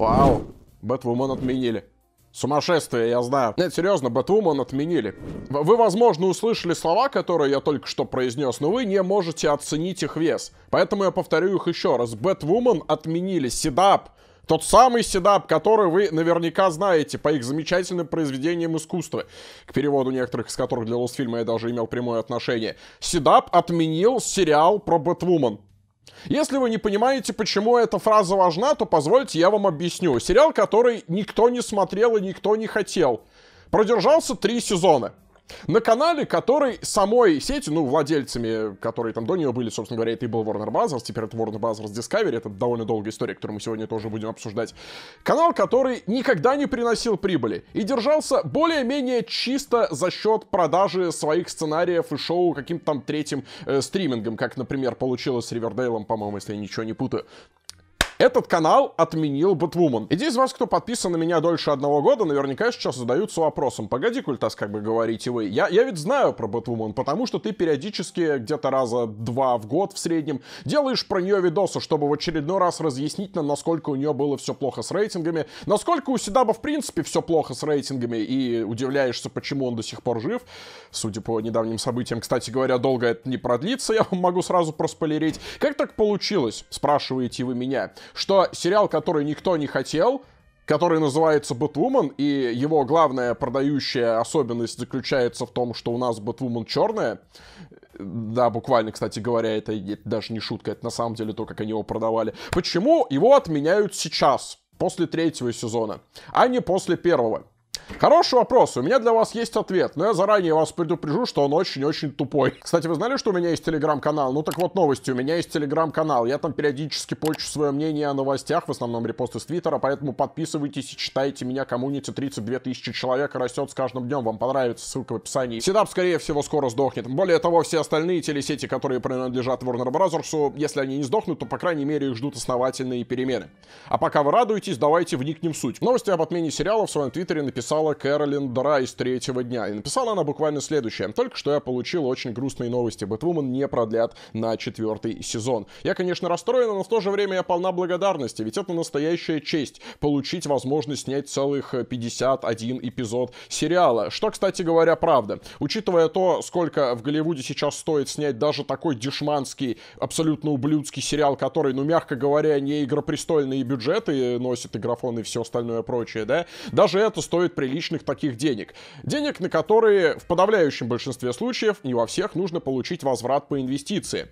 Вау, Бэтвумен отменили. Сумасшествие, я знаю. Нет, серьезно, Бэтвумен отменили. Вы, возможно, услышали слова, которые я только что произнес, но вы не можете оценить их вес. Поэтому я повторю их еще раз. Бэтвумен отменили. Седап. Тот самый седап, который вы наверняка знаете по их замечательным произведениям искусства, к переводу некоторых из которых для Лосфильма я даже имел прямое отношение. Седап отменил сериал про Бэтвумен. Если вы не понимаете, почему эта фраза важна, то позвольте я вам объясню. Сериал, который никто не смотрел и никто не хотел. Продержался три сезона на канале, который самой сетью, ну, владельцами, которые там до нее были, собственно говоря, это и был Warner Bros., теперь это Warner Bros. Discovery, это довольно долгая история, которую мы сегодня тоже будем обсуждать. Канал, который никогда не приносил прибыли и держался более-менее чисто за счет продажи своих сценариев и шоу каким-то там третьим э, стримингом, как, например, получилось с Ривердейлом, по-моему, если я ничего не путаю. Этот канал отменил Бэтвумен. И те из вас, кто подписан на меня дольше одного года, наверняка сейчас задаются вопросом. Погоди, Культас, как бы говорите вы. Я, я ведь знаю про Бэтвумен, потому что ты периодически, где-то раза два в год в среднем, делаешь про нее видосы, чтобы в очередной раз разъяснить нам, насколько у нее было все плохо с рейтингами, насколько у Седаба в принципе все плохо с рейтингами, и удивляешься, почему он до сих пор жив. Судя по недавним событиям, кстати говоря, долго это не продлится, я вам могу сразу проспойлерить. Как так получилось, спрашиваете вы меня? что сериал, который никто не хотел, который называется Бэтвумен, и его главная продающая особенность заключается в том, что у нас Бэтвумен черная. Да, буквально, кстати говоря, это, это даже не шутка, это на самом деле то, как они его продавали. Почему его отменяют сейчас, после третьего сезона, а не после первого? Хороший вопрос. У меня для вас есть ответ, но я заранее вас предупрежу, что он очень-очень тупой. Кстати, вы знали, что у меня есть телеграм-канал? Ну так вот новости. У меня есть телеграм-канал. Я там периодически почту свое мнение о новостях, в основном репосты с твиттера, поэтому подписывайтесь и читайте меня. Коммунити 32 тысячи человек растет с каждым днем. Вам понравится ссылка в описании. Седап, скорее всего, скоро сдохнет. Более того, все остальные телесети, которые принадлежат Warner Bros., если они не сдохнут, то, по крайней мере, их ждут основательные перемены. А пока вы радуетесь, давайте вникнем в суть. новости об отмене сериала в своем твиттере написал написала Кэролин Драй с третьего дня. И написала она буквально следующее. Только что я получил очень грустные новости. Бэтвумен не продлят на четвертый сезон. Я, конечно, расстроена, но в то же время я полна благодарности, ведь это настоящая честь — получить возможность снять целых 51 э, эпизод сериала. Что, кстати говоря, правда. Учитывая то, сколько в Голливуде сейчас стоит снять даже такой дешманский, абсолютно ублюдский сериал, который, ну, мягко говоря, не игропрестольные бюджеты носит, игрофон и все остальное прочее, да, даже это стоит при приличных таких денег. Денег, на которые в подавляющем большинстве случаев не во всех нужно получить возврат по инвестиции.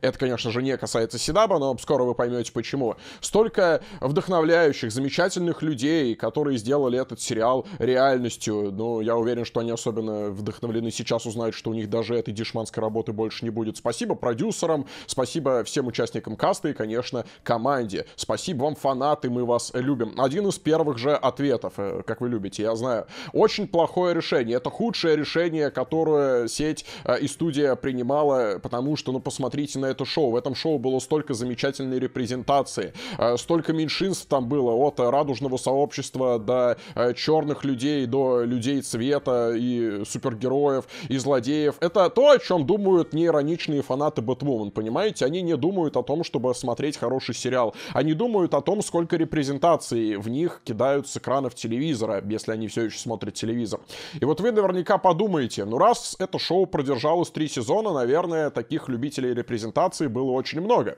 Это, конечно же, не касается седаба, но скоро вы поймете почему. Столько вдохновляющих, замечательных людей, которые сделали этот сериал реальностью. Ну, я уверен, что они особенно вдохновлены сейчас, узнают, что у них даже этой дешманской работы больше не будет. Спасибо продюсерам, спасибо всем участникам каста и, конечно, команде. Спасибо вам, фанаты, мы вас любим. Один из первых же ответов, э, как вы любите, я знаю. Очень плохое решение. Это худшее решение, которое сеть э, и студия принимала, потому что, ну, посмотрите на это шоу. В этом шоу было столько замечательной репрезентации, э, столько меньшинств там было, от радужного сообщества до э, черных людей, до людей цвета и супергероев, и злодеев. Это то, о чем думают неироничные фанаты Бэтвумен, понимаете? Они не думают о том, чтобы смотреть хороший сериал. Они думают о том, сколько репрезентаций в них кидают с экранов телевизора, если они они все еще смотрят телевизор. И вот вы наверняка подумаете, ну раз это шоу продержалось три сезона, наверное, таких любителей репрезентации было очень много.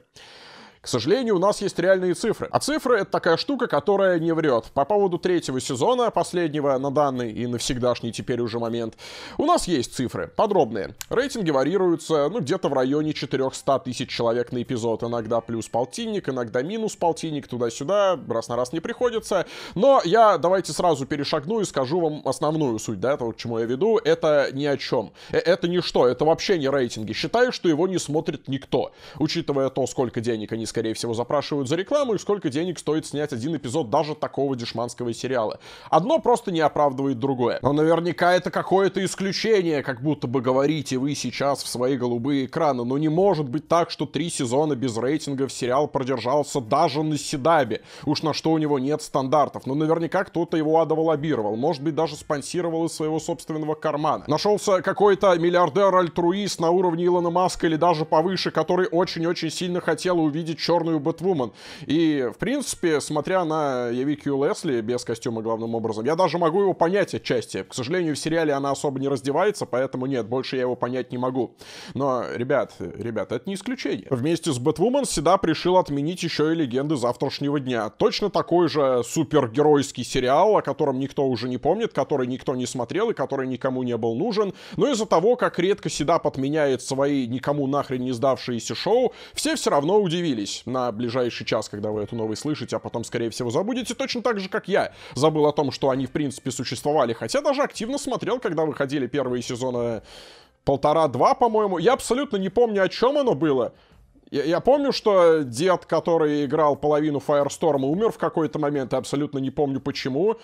К сожалению, у нас есть реальные цифры. А цифры — это такая штука, которая не врет. По поводу третьего сезона, последнего на данный и навсегдашний теперь уже момент, у нас есть цифры, подробные. Рейтинги варьируются, ну, где-то в районе 400 тысяч человек на эпизод. Иногда плюс полтинник, иногда минус полтинник, туда-сюда, раз на раз не приходится. Но я давайте сразу перешагну и скажу вам основную суть, да, этого, к чему я веду. Это ни о чем. Э, это ничто, это вообще не рейтинги. Считаю, что его не смотрит никто, учитывая то, сколько денег они скорее всего, запрашивают за рекламу, и сколько денег стоит снять один эпизод даже такого дешманского сериала. Одно просто не оправдывает другое. Но наверняка это какое-то исключение, как будто бы говорите вы сейчас в свои голубые экраны. Но не может быть так, что три сезона без рейтингов сериал продержался даже на Седабе. Уж на что у него нет стандартов. Но наверняка кто-то его адоволобировал. Может быть, даже спонсировал из своего собственного кармана. Нашелся какой-то миллиардер-альтруист на уровне Илона Маска или даже повыше, который очень-очень сильно хотел увидеть черную Бэтвумен. И, в принципе, смотря на Явикию Лесли без костюма главным образом, я даже могу его понять отчасти. К сожалению, в сериале она особо не раздевается, поэтому нет, больше я его понять не могу. Но, ребят, ребят, это не исключение. Вместе с Бэтвумен Седап решил отменить еще и легенды завтрашнего дня. Точно такой же супергеройский сериал, о котором никто уже не помнит, который никто не смотрел и который никому не был нужен. Но из-за того, как редко Седап отменяет свои никому нахрен не сдавшиеся шоу, все все равно удивились надеюсь, на ближайший час, когда вы эту новость слышите, а потом, скорее всего, забудете, точно так же, как я забыл о том, что они, в принципе, существовали, хотя даже активно смотрел, когда выходили первые сезоны полтора-два, по-моему. Я абсолютно не помню, о чем оно было. Я, я помню, что дед, который играл половину Firestorm, умер в какой-то момент, я абсолютно не помню почему.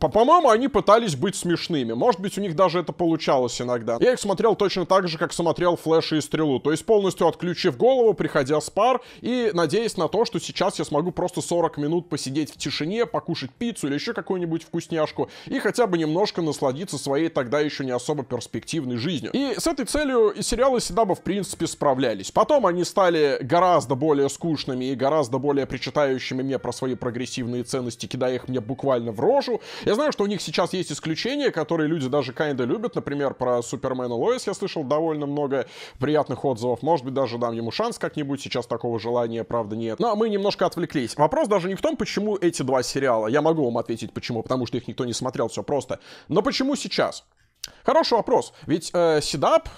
По-моему, они пытались быть смешными. Может быть, у них даже это получалось иногда. Я их смотрел точно так же, как смотрел Флэша и Стрелу. То есть полностью отключив голову, приходя с пар и надеясь на то, что сейчас я смогу просто 40 минут посидеть в тишине, покушать пиццу или еще какую-нибудь вкусняшку и хотя бы немножко насладиться своей тогда еще не особо перспективной жизнью. И с этой целью и сериалы всегда бы в принципе справлялись. Потом они стали гораздо более скучными и гораздо более причитающими мне про свои прогрессивные ценности, кидая их мне буквально в рожу, я знаю, что у них сейчас есть исключения, которые люди даже kinda любят. Например, про Супермена Лоис я слышал довольно много приятных отзывов. Может быть, даже дам ему шанс как-нибудь. Сейчас такого желания, правда, нет. Но ну, а мы немножко отвлеклись. Вопрос даже не в том, почему эти два сериала. Я могу вам ответить, почему. Потому что их никто не смотрел, все просто. Но почему сейчас? Хороший вопрос. Ведь э,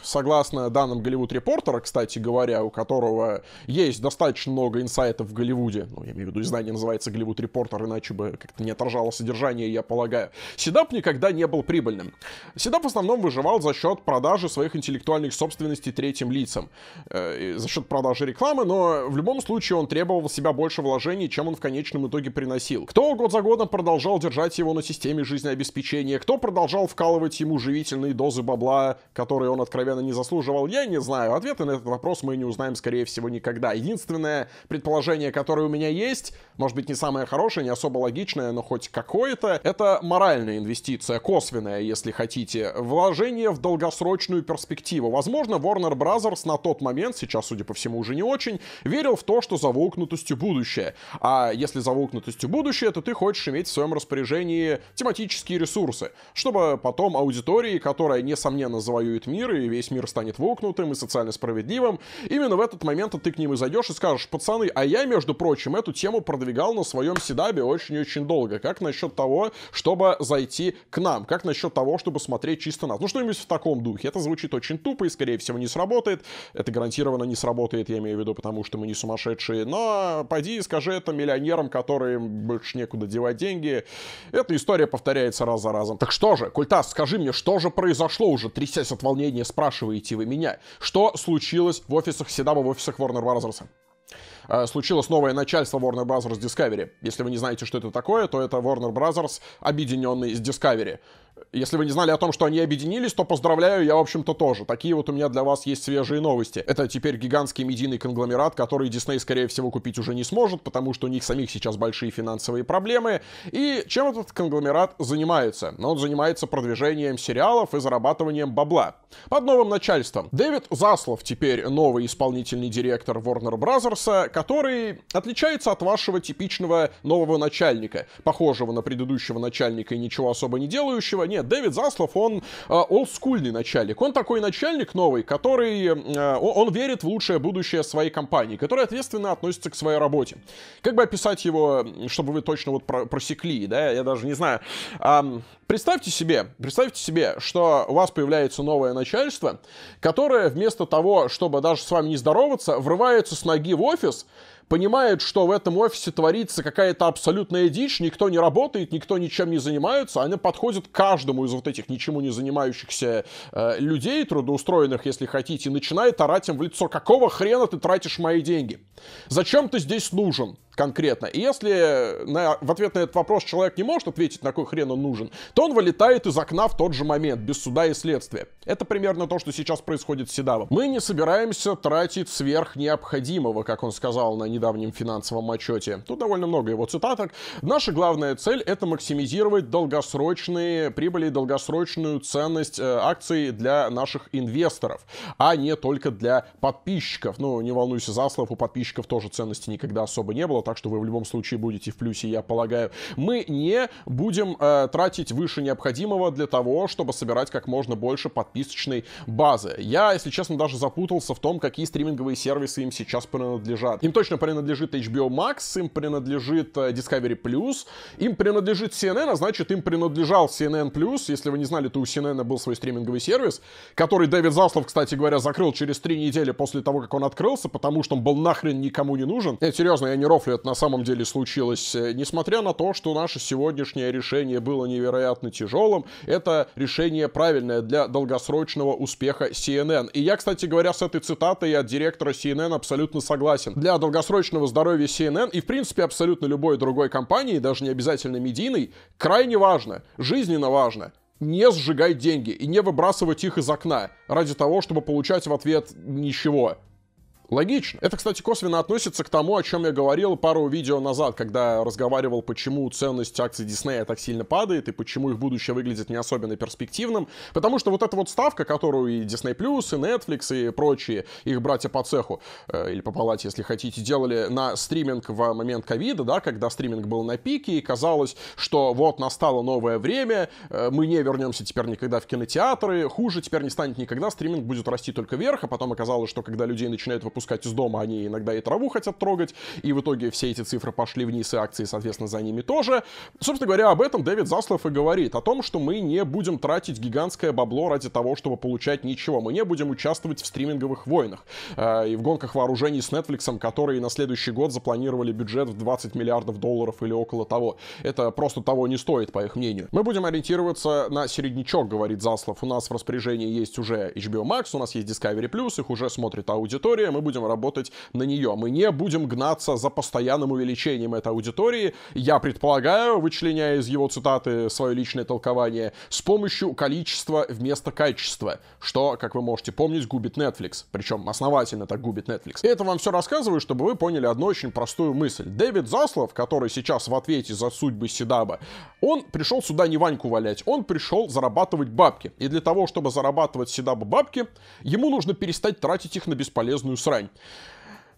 согласно данным Голливуд Репортера, кстати говоря, у которого есть достаточно много инсайтов в Голливуде, ну, я имею в виду, издание называется Голливуд Репортер, иначе бы как-то не отражало содержание, я полагаю. Седап никогда не был прибыльным. Седап в основном выживал за счет продажи своих интеллектуальных собственностей третьим лицам, э, за счет продажи рекламы, но в любом случае он требовал себя больше вложений, чем он в конечном итоге приносил. Кто год за годом продолжал держать его на системе жизнеобеспечения, кто продолжал вкалывать ему живи удивительные дозы бабла, которые он откровенно не заслуживал, я не знаю. Ответы на этот вопрос мы не узнаем, скорее всего, никогда. Единственное предположение, которое у меня есть, может быть, не самое хорошее, не особо логичное, но хоть какое-то, это моральная инвестиция, косвенная, если хотите. Вложение в долгосрочную перспективу. Возможно, Warner Bros. на тот момент, сейчас, судя по всему, уже не очень, верил в то, что за заукнутостью будущее. А если за заукнутостью будущее, то ты хочешь иметь в своем распоряжении тематические ресурсы, чтобы потом аудитории теории, которая, несомненно, завоюет мир, и весь мир станет вокнутым и социально справедливым, именно в этот момент ты к ним и зайдешь и скажешь, пацаны, а я, между прочим, эту тему продвигал на своем седабе очень-очень долго. Как насчет того, чтобы зайти к нам? Как насчет того, чтобы смотреть чисто нас? Ну, что-нибудь в таком духе. Это звучит очень тупо и, скорее всего, не сработает. Это гарантированно не сработает, я имею в виду, потому что мы не сумасшедшие. Но пойди и скажи это миллионерам, которым больше некуда девать деньги. Эта история повторяется раз за разом. Так что же, Культас, скажи мне, что что же произошло уже, трясясь от волнения, спрашиваете вы меня. Что случилось в офисах Седаба, в офисах Warner Bros.? Э, случилось новое начальство Warner Bros. Discovery. Если вы не знаете, что это такое, то это Warner Bros., объединенный с Discovery. Если вы не знали о том, что они объединились, то поздравляю, я, в общем-то, тоже. Такие вот у меня для вас есть свежие новости. Это теперь гигантский медийный конгломерат, который Disney скорее всего, купить уже не сможет, потому что у них самих сейчас большие финансовые проблемы. И чем этот конгломерат занимается? Ну, он занимается продвижением сериалов и зарабатыванием бабла. Под новым начальством. Дэвид Заслов теперь новый исполнительный директор Warner Bros., который отличается от вашего типичного нового начальника, похожего на предыдущего начальника и ничего особо не делающего, нет, Дэвид Заслов, он э, олдскульный начальник. Он такой начальник новый, который... Э, он верит в лучшее будущее своей компании, который ответственно относится к своей работе. Как бы описать его, чтобы вы точно вот просекли, да, я даже не знаю. Представьте себе, представьте себе, что у вас появляется новое начальство, которое вместо того, чтобы даже с вами не здороваться, врывается с ноги в офис, понимает, что в этом офисе творится какая-то абсолютная дичь, никто не работает, никто ничем не занимается, она подходит каждому из вот этих ничему не занимающихся э, людей, трудоустроенных, если хотите, и начинает орать им в лицо, какого хрена ты тратишь мои деньги? Зачем ты здесь нужен? конкретно. И если на, в ответ на этот вопрос человек не может ответить, на какой хрен он нужен, то он вылетает из окна в тот же момент, без суда и следствия. Это примерно то, что сейчас происходит с Седавом. Мы не собираемся тратить сверх необходимого, как он сказал на недавнем финансовом отчете. Тут довольно много его цитаток. Наша главная цель — это максимизировать долгосрочные прибыли и долгосрочную ценность э, акций для наших инвесторов, а не только для подписчиков. Ну, не волнуйся, Заслов, у подписчиков тоже ценности никогда особо не было, так что вы в любом случае будете в плюсе, я полагаю. Мы не будем э, тратить выше необходимого для того, чтобы собирать как можно больше подписочной базы. Я, если честно, даже запутался в том, какие стриминговые сервисы им сейчас принадлежат. Им точно принадлежит HBO Max, им принадлежит э, Discovery Plus, им принадлежит CNN, а значит, им принадлежал CNN Plus. Если вы не знали, то у CNN был свой стриминговый сервис, который Дэвид Заслов, кстати говоря, закрыл через три недели после того, как он открылся, потому что он был нахрен никому не нужен. Нет, серьезно, я не рофлю, это на самом деле случилось. Э, несмотря на то, что наше сегодняшнее решение было невероятно тяжелым, это решение правильное для долгосрочного успеха CNN. И я, кстати говоря, с этой цитатой от директора CNN абсолютно согласен. Для долгосрочного здоровья CNN и, в принципе, абсолютно любой другой компании, даже не обязательно медийной, крайне важно, жизненно важно, не сжигать деньги и не выбрасывать их из окна ради того, чтобы получать в ответ ничего. Логично. Это, кстати, косвенно относится к тому, о чем я говорил пару видео назад, когда разговаривал, почему ценность акций Диснея так сильно падает и почему их будущее выглядит не особенно перспективным. Потому что вот эта вот ставка, которую и Disney+, и Netflix, и прочие их братья по цеху, э, или по палате, если хотите, делали на стриминг в момент ковида, да, когда стриминг был на пике, и казалось, что вот настало новое время, э, мы не вернемся теперь никогда в кинотеатры, хуже теперь не станет никогда, стриминг будет расти только вверх, а потом оказалось, что когда людей начинают выпускать выпускать из дома, они иногда и траву хотят трогать, и в итоге все эти цифры пошли вниз, и акции, соответственно, за ними тоже. Собственно говоря, об этом Дэвид Заслов и говорит, о том, что мы не будем тратить гигантское бабло ради того, чтобы получать ничего, мы не будем участвовать в стриминговых войнах э, и в гонках вооружений с Netflix, которые на следующий год запланировали бюджет в 20 миллиардов долларов или около того. Это просто того не стоит, по их мнению. Мы будем ориентироваться на середнячок, говорит Заслов. У нас в распоряжении есть уже HBO Max, у нас есть Discovery+, их уже смотрит аудитория, мы будем работать на нее. Мы не будем гнаться за постоянным увеличением этой аудитории. Я предполагаю, вычленяя из его цитаты свое личное толкование, с помощью количества вместо качества, что, как вы можете помнить, губит Netflix. Причем основательно так губит Netflix. И это вам все рассказываю, чтобы вы поняли одну очень простую мысль. Дэвид Заслов, который сейчас в ответе за судьбы Седаба, он пришел сюда не Ваньку валять, он пришел зарабатывать бабки. И для того, чтобы зарабатывать Седаба бабки, ему нужно перестать тратить их на бесполезную срань. right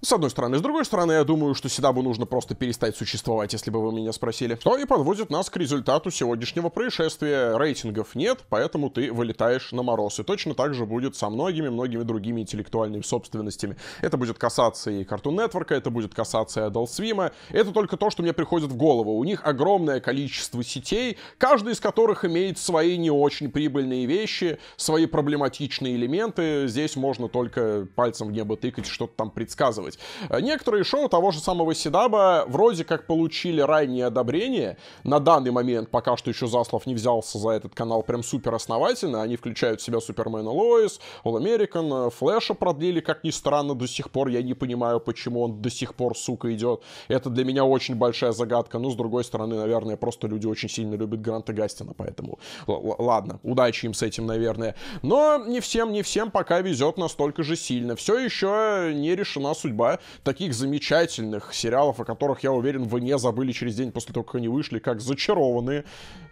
С одной стороны. С другой стороны, я думаю, что всегда бы нужно просто перестать существовать, если бы вы меня спросили. Что и подводит нас к результату сегодняшнего происшествия. Рейтингов нет, поэтому ты вылетаешь на мороз. И точно так же будет со многими-многими другими интеллектуальными собственностями. Это будет касаться и Cartoon Network, это будет касаться и Adult Swim. Это только то, что мне приходит в голову. У них огромное количество сетей, каждая из которых имеет свои не очень прибыльные вещи, свои проблематичные элементы. Здесь можно только пальцем в небо тыкать, что-то там предсказывать делать. Э, некоторые шоу того же самого Седаба вроде как получили раннее одобрение. На данный момент пока что еще Заслов не взялся за этот канал прям супер основательно. Они включают в себя Супермена Лоис, All American, э, Флэша продлили, как ни странно, до сих пор. Я не понимаю, почему он до сих пор, сука, идет. Это для меня очень большая загадка. Но, ну, с другой стороны, наверное, просто люди очень сильно любят Гранта Гастина, поэтому ладно, удачи им с этим, наверное. Но не всем, не всем пока везет настолько же сильно. Все еще не решена судьба «Борьба», таких замечательных сериалов, о которых, я уверен, вы не забыли через день после того, как они вышли, как «Зачарованные»,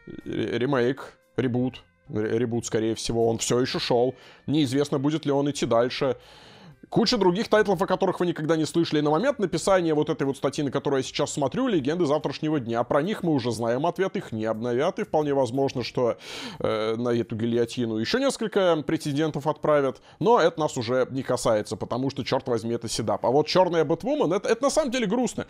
э, ремейк, ребут, ребут, скорее всего, он все еще шел. Неизвестно, будет ли он идти дальше. Куча других тайтлов, о которых вы никогда не слышали. на момент написания вот этой вот статьи, на которую я сейчас смотрю, «Легенды завтрашнего дня». А про них мы уже знаем ответ, их не обновят. И вполне возможно, что э, на эту гильотину еще несколько претендентов отправят. Но это нас уже не касается, потому что, черт возьми, это седап. А вот «Черная Бэтвумен» это, — это на самом деле грустно.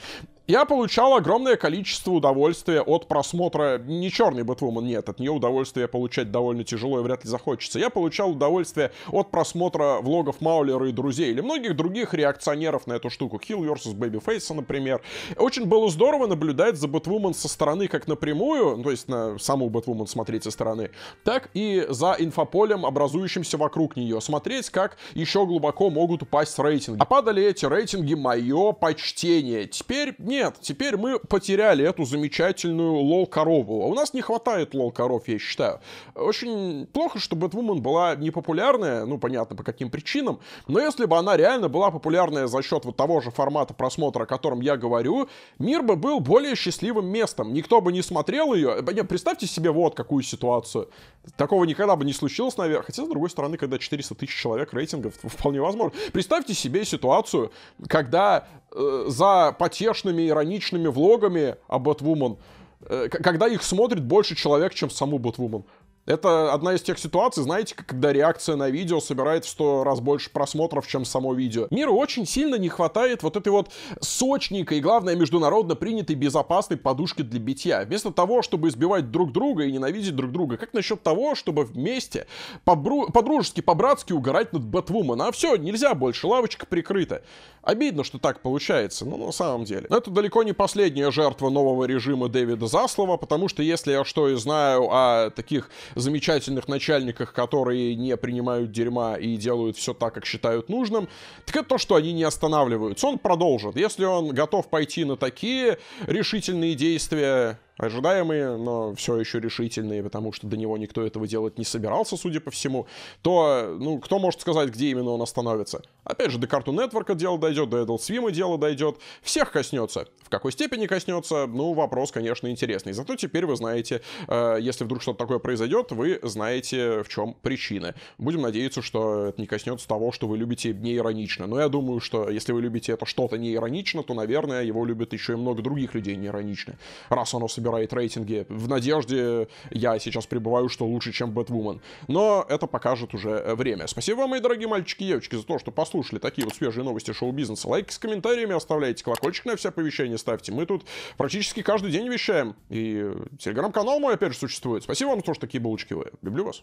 Я получал огромное количество удовольствия от просмотра не «Черный Бэтвумен», нет, от нее удовольствие получать довольно тяжело и вряд ли захочется. Я получал удовольствие от просмотра влогов Маулера и друзей друзей или многих других реакционеров на эту штуку. Хилл versus Фейса, например. Очень было здорово наблюдать за Бэтвумен со стороны как напрямую, ну, то есть на саму Бэтвумен смотреть со стороны, так и за инфополем, образующимся вокруг нее. Смотреть, как еще глубоко могут упасть рейтинги. А падали эти рейтинги мое почтение. Теперь нет, теперь мы потеряли эту замечательную лол-корову. А у нас не хватает лол-коров, я считаю. Очень плохо, что Бэтвумен была непопулярная, ну, понятно, по каким причинам. Но если бы она реально была популярная за счет вот того же формата просмотра, о котором я говорю, мир бы был более счастливым местом. Никто бы не смотрел ее. Представьте себе вот какую ситуацию. Такого никогда бы не случилось, наверное. Хотя, с другой стороны, когда 400 тысяч человек рейтингов, вполне возможно. Представьте себе ситуацию, когда э, за потешными, ироничными влогами об Batwoman, э, когда их смотрит больше человек, чем саму Batwoman. Это одна из тех ситуаций, знаете, когда реакция на видео собирает в сто раз больше просмотров, чем само видео. Миру очень сильно не хватает вот этой вот сочника и, главное, международно принятой безопасной подушки для битья. Вместо того, чтобы избивать друг друга и ненавидеть друг друга, как насчет того, чтобы вместе побру... по-дружески, по-братски угорать над Бэтвумен? А все, нельзя больше, лавочка прикрыта. Обидно, что так получается, но ну, на самом деле. это далеко не последняя жертва нового режима Дэвида Заслова, потому что, если я что и знаю о таких замечательных начальниках, которые не принимают дерьма и делают все так, как считают нужным, так это то, что они не останавливаются. Он продолжит. Если он готов пойти на такие решительные действия, ожидаемые, но все еще решительные, потому что до него никто этого делать не собирался, судя по всему, то, ну, кто может сказать, где именно он остановится? Опять же, до Cartoon Network дело дойдет, до Adult Swim дело дойдет, всех коснется. В какой степени коснется, ну, вопрос, конечно, интересный. Зато теперь вы знаете, э, если вдруг что-то такое произойдет, вы знаете, в чем причины. Будем надеяться, что это не коснется того, что вы любите неиронично. Но я думаю, что если вы любите это что-то неиронично, то, наверное, его любят еще и много других людей неиронично, раз оно собирается собирает рейтинги в надежде, я сейчас пребываю, что лучше, чем Бэтвумен. Но это покажет уже э, время. Спасибо вам, мои дорогие мальчики и девочки, за то, что послушали такие вот свежие новости шоу-бизнеса. Лайки с комментариями оставляйте, колокольчик на все оповещения ставьте. Мы тут практически каждый день вещаем. И телеграм-канал мой, опять же, существует. Спасибо вам за то, что такие булочки вы. Люблю вас.